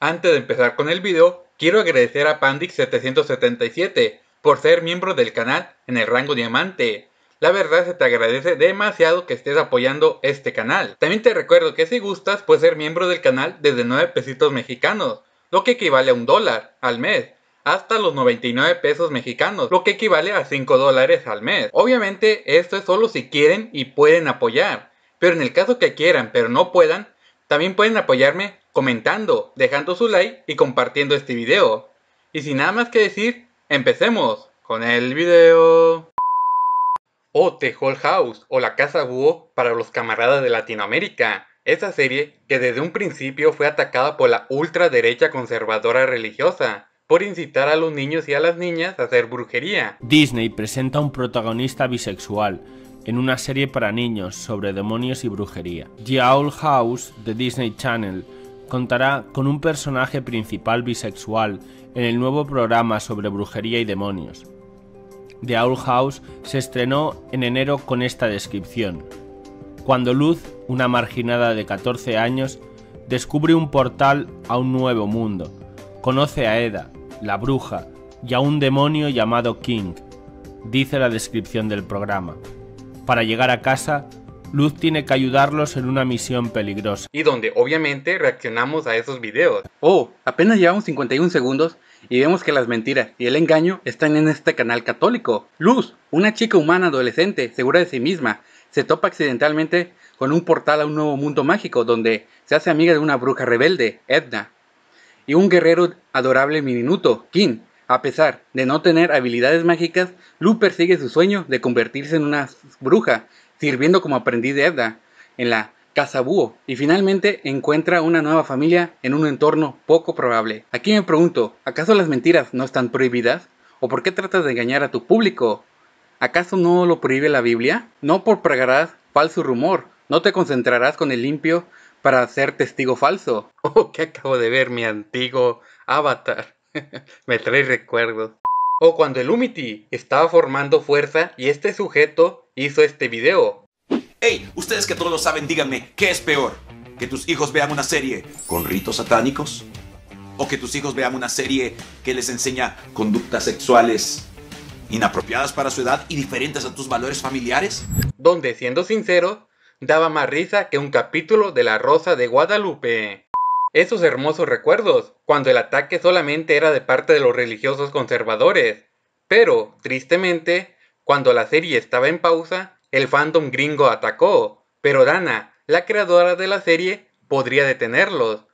Antes de empezar con el video, quiero agradecer a Pandix777 por ser miembro del canal en el rango diamante. La verdad se te agradece demasiado que estés apoyando este canal. También te recuerdo que si gustas puedes ser miembro del canal desde 9 pesitos mexicanos, lo que equivale a un dólar al mes hasta los 99 pesos mexicanos, lo que equivale a 5 dólares al mes. Obviamente esto es solo si quieren y pueden apoyar, pero en el caso que quieran pero no puedan, también pueden apoyarme comentando, dejando su like y compartiendo este video. Y sin nada más que decir, empecemos con el video. O The House o La Casa Búho para los camaradas de Latinoamérica. Esa serie que desde un principio fue atacada por la ultraderecha conservadora religiosa por incitar a los niños y a las niñas a hacer brujería. Disney presenta un protagonista bisexual en una serie para niños sobre demonios y brujería. The House de Disney Channel contará con un personaje principal bisexual en el nuevo programa sobre brujería y demonios. The Owl House se estrenó en enero con esta descripción. Cuando Luz, una marginada de 14 años, descubre un portal a un nuevo mundo, conoce a Eda, la bruja, y a un demonio llamado King, dice la descripción del programa. Para llegar a casa, Luz tiene que ayudarlos en una misión peligrosa. Y donde obviamente reaccionamos a esos videos. Oh, apenas llevamos 51 segundos y vemos que las mentiras y el engaño están en este canal católico. Luz, una chica humana adolescente, segura de sí misma, se topa accidentalmente con un portal a un nuevo mundo mágico donde se hace amiga de una bruja rebelde, Edna, y un guerrero adorable minuto, Kim, A pesar de no tener habilidades mágicas, Luz persigue su sueño de convertirse en una bruja sirviendo como aprendiz de Edda en la Casa Búho y finalmente encuentra una nueva familia en un entorno poco probable. Aquí me pregunto, ¿acaso las mentiras no están prohibidas? ¿O por qué tratas de engañar a tu público? ¿Acaso no lo prohíbe la Biblia? No propagarás falso rumor, no te concentrarás con el limpio para ser testigo falso. Oh, que acabo de ver mi antiguo avatar. me trae recuerdos o cuando el Umiti estaba formando fuerza y este sujeto hizo este video. Hey, ustedes que todos lo saben, díganme, ¿qué es peor? ¿Que tus hijos vean una serie con ritos satánicos? ¿O que tus hijos vean una serie que les enseña conductas sexuales inapropiadas para su edad y diferentes a tus valores familiares? Donde, siendo sincero, daba más risa que un capítulo de La Rosa de Guadalupe esos hermosos recuerdos, cuando el ataque solamente era de parte de los religiosos conservadores. Pero, tristemente, cuando la serie estaba en pausa, el fandom gringo atacó, pero Dana, la creadora de la serie, podría detenerlos.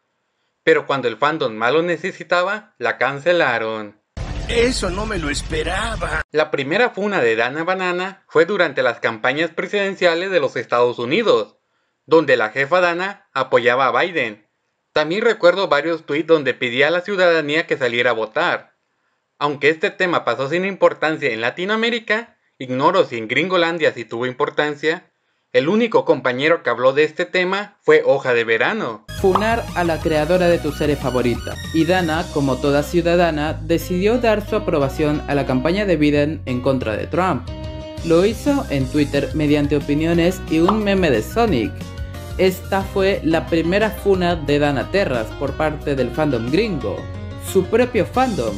Pero cuando el fandom malo necesitaba, la cancelaron. Eso no me lo esperaba. La primera funa de Dana Banana fue durante las campañas presidenciales de los Estados Unidos, donde la jefa Dana apoyaba a Biden, también recuerdo varios tweets donde pedía a la ciudadanía que saliera a votar. Aunque este tema pasó sin importancia en Latinoamérica, ignoro si en Gringolandia sí tuvo importancia, el único compañero que habló de este tema fue Hoja de Verano. Funar a la creadora de tu serie favorita. Y Dana, como toda ciudadana, decidió dar su aprobación a la campaña de Biden en contra de Trump. Lo hizo en Twitter mediante opiniones y un meme de Sonic, esta fue la primera funa de Dana Terras por parte del fandom gringo, su propio fandom,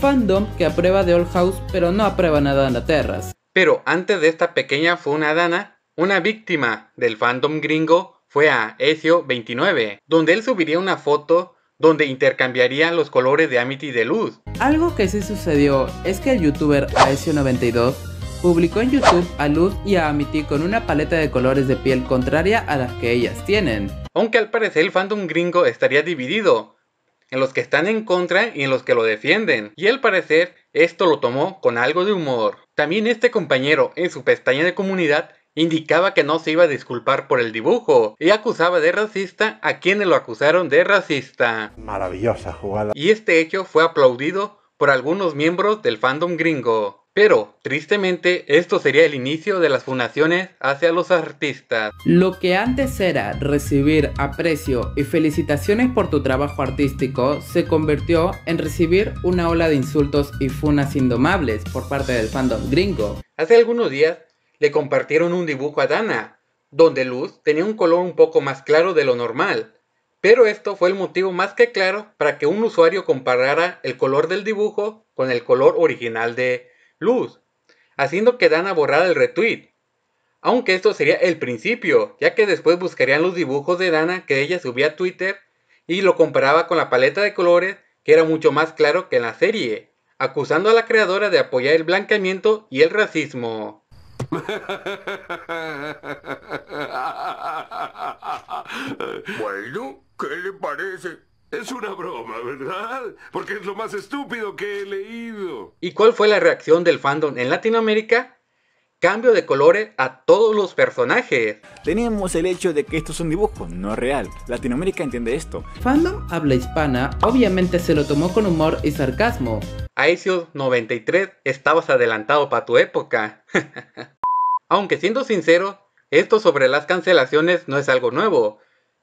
fandom que aprueba de Old House pero no nada a Dana Terras. Pero antes de esta pequeña funa Dana, una víctima del fandom gringo fue a Ezio29, donde él subiría una foto donde intercambiaría los colores de Amity de luz. Algo que sí sucedió es que el youtuber Aesio92 publicó en YouTube a Luz y a Amity con una paleta de colores de piel contraria a las que ellas tienen. Aunque al parecer el fandom gringo estaría dividido, en los que están en contra y en los que lo defienden, y al parecer esto lo tomó con algo de humor. También este compañero en su pestaña de comunidad indicaba que no se iba a disculpar por el dibujo y acusaba de racista a quienes lo acusaron de racista. Maravillosa jugada. Y este hecho fue aplaudido por algunos miembros del fandom gringo. Pero, tristemente, esto sería el inicio de las fundaciones hacia los artistas. Lo que antes era recibir aprecio y felicitaciones por tu trabajo artístico, se convirtió en recibir una ola de insultos y funas indomables por parte del fandom gringo. Hace algunos días le compartieron un dibujo a Dana, donde Luz tenía un color un poco más claro de lo normal. Pero esto fue el motivo más que claro para que un usuario comparara el color del dibujo con el color original de luz, haciendo que Dana borrara el retweet. Aunque esto sería el principio, ya que después buscarían los dibujos de Dana que ella subía a Twitter y lo comparaba con la paleta de colores que era mucho más claro que en la serie, acusando a la creadora de apoyar el blanqueamiento y el racismo. bueno, ¿qué le parece? Es una broma, ¿verdad? Porque es lo más estúpido que he leído. ¿Y cuál fue la reacción del fandom en Latinoamérica? Cambio de colores a todos los personajes. Teníamos el hecho de que esto es un dibujo, no real. Latinoamérica entiende esto. Fandom habla hispana obviamente se lo tomó con humor y sarcasmo. Aesios 93, estabas adelantado para tu época. Aunque siendo sincero, esto sobre las cancelaciones no es algo nuevo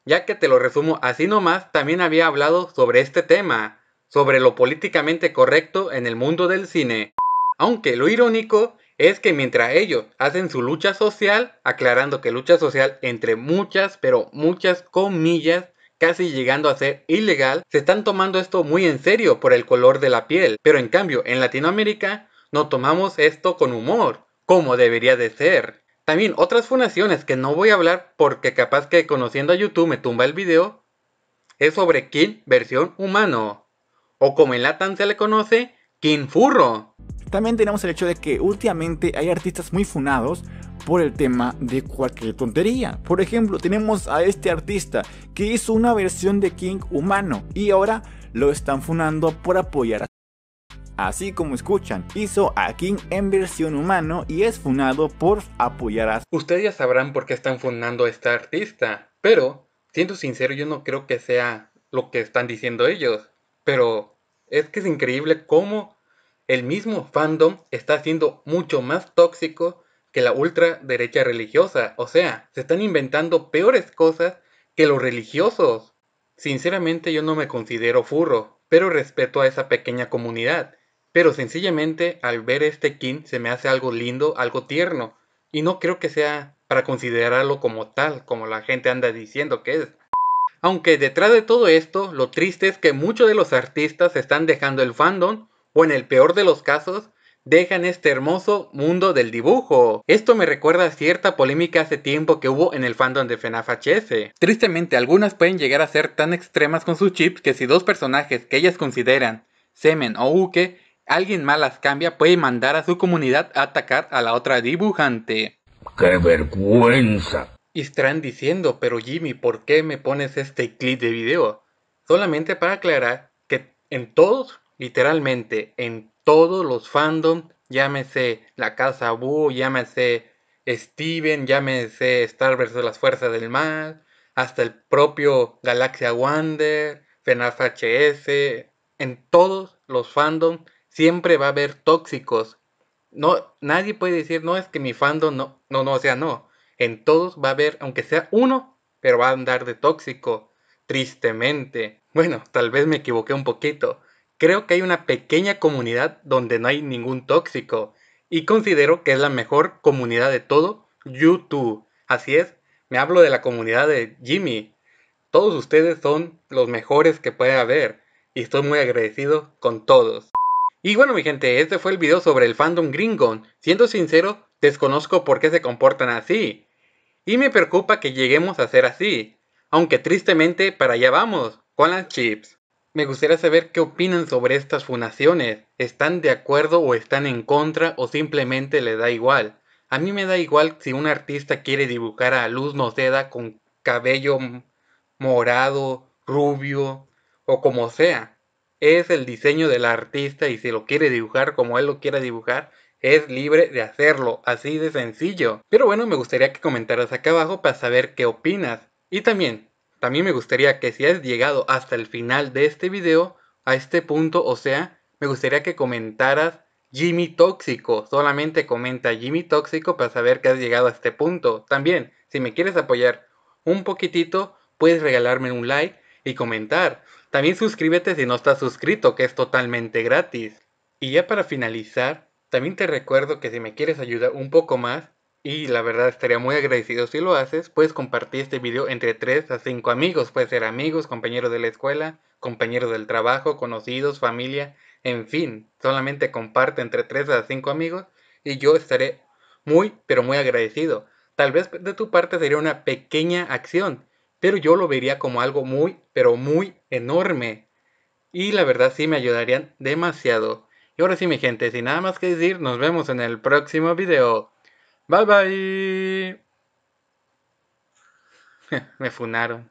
ya que te lo resumo así nomás, también había hablado sobre este tema, sobre lo políticamente correcto en el mundo del cine. Aunque lo irónico es que mientras ellos hacen su lucha social, aclarando que lucha social entre muchas, pero muchas comillas, casi llegando a ser ilegal, se están tomando esto muy en serio por el color de la piel, pero en cambio en Latinoamérica no tomamos esto con humor, como debería de ser. También otras fundaciones que no voy a hablar porque capaz que conociendo a YouTube me tumba el video, es sobre King versión humano, o como en Latam se le conoce, King Furro. También tenemos el hecho de que últimamente hay artistas muy funados por el tema de cualquier tontería. Por ejemplo, tenemos a este artista que hizo una versión de King humano y ahora lo están funando por apoyar a así como escuchan, hizo a King en versión humano y es fundado por apoyar a... Ustedes ya sabrán por qué están fundando a esta artista, pero, siendo sincero, yo no creo que sea lo que están diciendo ellos, pero es que es increíble cómo el mismo fandom está siendo mucho más tóxico que la ultraderecha religiosa, o sea, se están inventando peores cosas que los religiosos. Sinceramente yo no me considero furro, pero respeto a esa pequeña comunidad. Pero sencillamente al ver este kin se me hace algo lindo, algo tierno. Y no creo que sea para considerarlo como tal, como la gente anda diciendo que es. Aunque detrás de todo esto, lo triste es que muchos de los artistas están dejando el fandom, o en el peor de los casos, dejan este hermoso mundo del dibujo. Esto me recuerda a cierta polémica hace tiempo que hubo en el fandom de FNAF HS. Tristemente, algunas pueden llegar a ser tan extremas con sus chips que si dos personajes que ellas consideran, Semen o Uke, alguien malas las cambia, puede mandar a su comunidad a atacar a la otra dibujante. ¡Qué vergüenza! Y estarán diciendo, pero Jimmy, ¿por qué me pones este clip de video? Solamente para aclarar que en todos, literalmente, en todos los fandom, llámese La Casa Boo, llámese Steven, llámese Star vs. las Fuerzas del Mal, hasta el propio Galaxia Wander, FNAF HS, en todos los fandoms siempre va a haber tóxicos. No, nadie puede decir, no, es que mi fandom no, no, no, o sea, no. En todos va a haber, aunque sea uno, pero va a andar de tóxico, tristemente. Bueno, tal vez me equivoqué un poquito. Creo que hay una pequeña comunidad donde no hay ningún tóxico. Y considero que es la mejor comunidad de todo YouTube. Así es, me hablo de la comunidad de Jimmy. Todos ustedes son los mejores que puede haber. Y estoy muy agradecido con todos. Y bueno, mi gente, este fue el video sobre el fandom gringo. Siendo sincero, desconozco por qué se comportan así. Y me preocupa que lleguemos a ser así. Aunque tristemente para allá vamos, con las chips. Me gustaría saber qué opinan sobre estas funaciones. ¿Están de acuerdo o están en contra o simplemente les da igual? A mí me da igual si un artista quiere dibujar a Luz Noceda con cabello morado, rubio o como sea es el diseño del artista y si lo quiere dibujar como él lo quiera dibujar, es libre de hacerlo, así de sencillo. Pero bueno, me gustaría que comentaras acá abajo para saber qué opinas. Y también, también me gustaría que si has llegado hasta el final de este video, a este punto, o sea, me gustaría que comentaras Jimmy Tóxico. Solamente comenta Jimmy Tóxico para saber que has llegado a este punto. También, si me quieres apoyar un poquitito, puedes regalarme un like y comentar. También suscríbete si no estás suscrito, que es totalmente gratis. Y ya para finalizar, también te recuerdo que si me quieres ayudar un poco más, y la verdad estaría muy agradecido si lo haces, puedes compartir este video entre 3 a 5 amigos, puede ser amigos, compañeros de la escuela, compañeros del trabajo, conocidos, familia, en fin, solamente comparte entre 3 a 5 amigos y yo estaré muy, pero muy agradecido. Tal vez de tu parte sería una pequeña acción, pero yo lo vería como algo muy, pero muy enorme. Y la verdad sí me ayudarían demasiado. Y ahora sí, mi gente, sin nada más que decir, nos vemos en el próximo video. Bye bye. me funaron.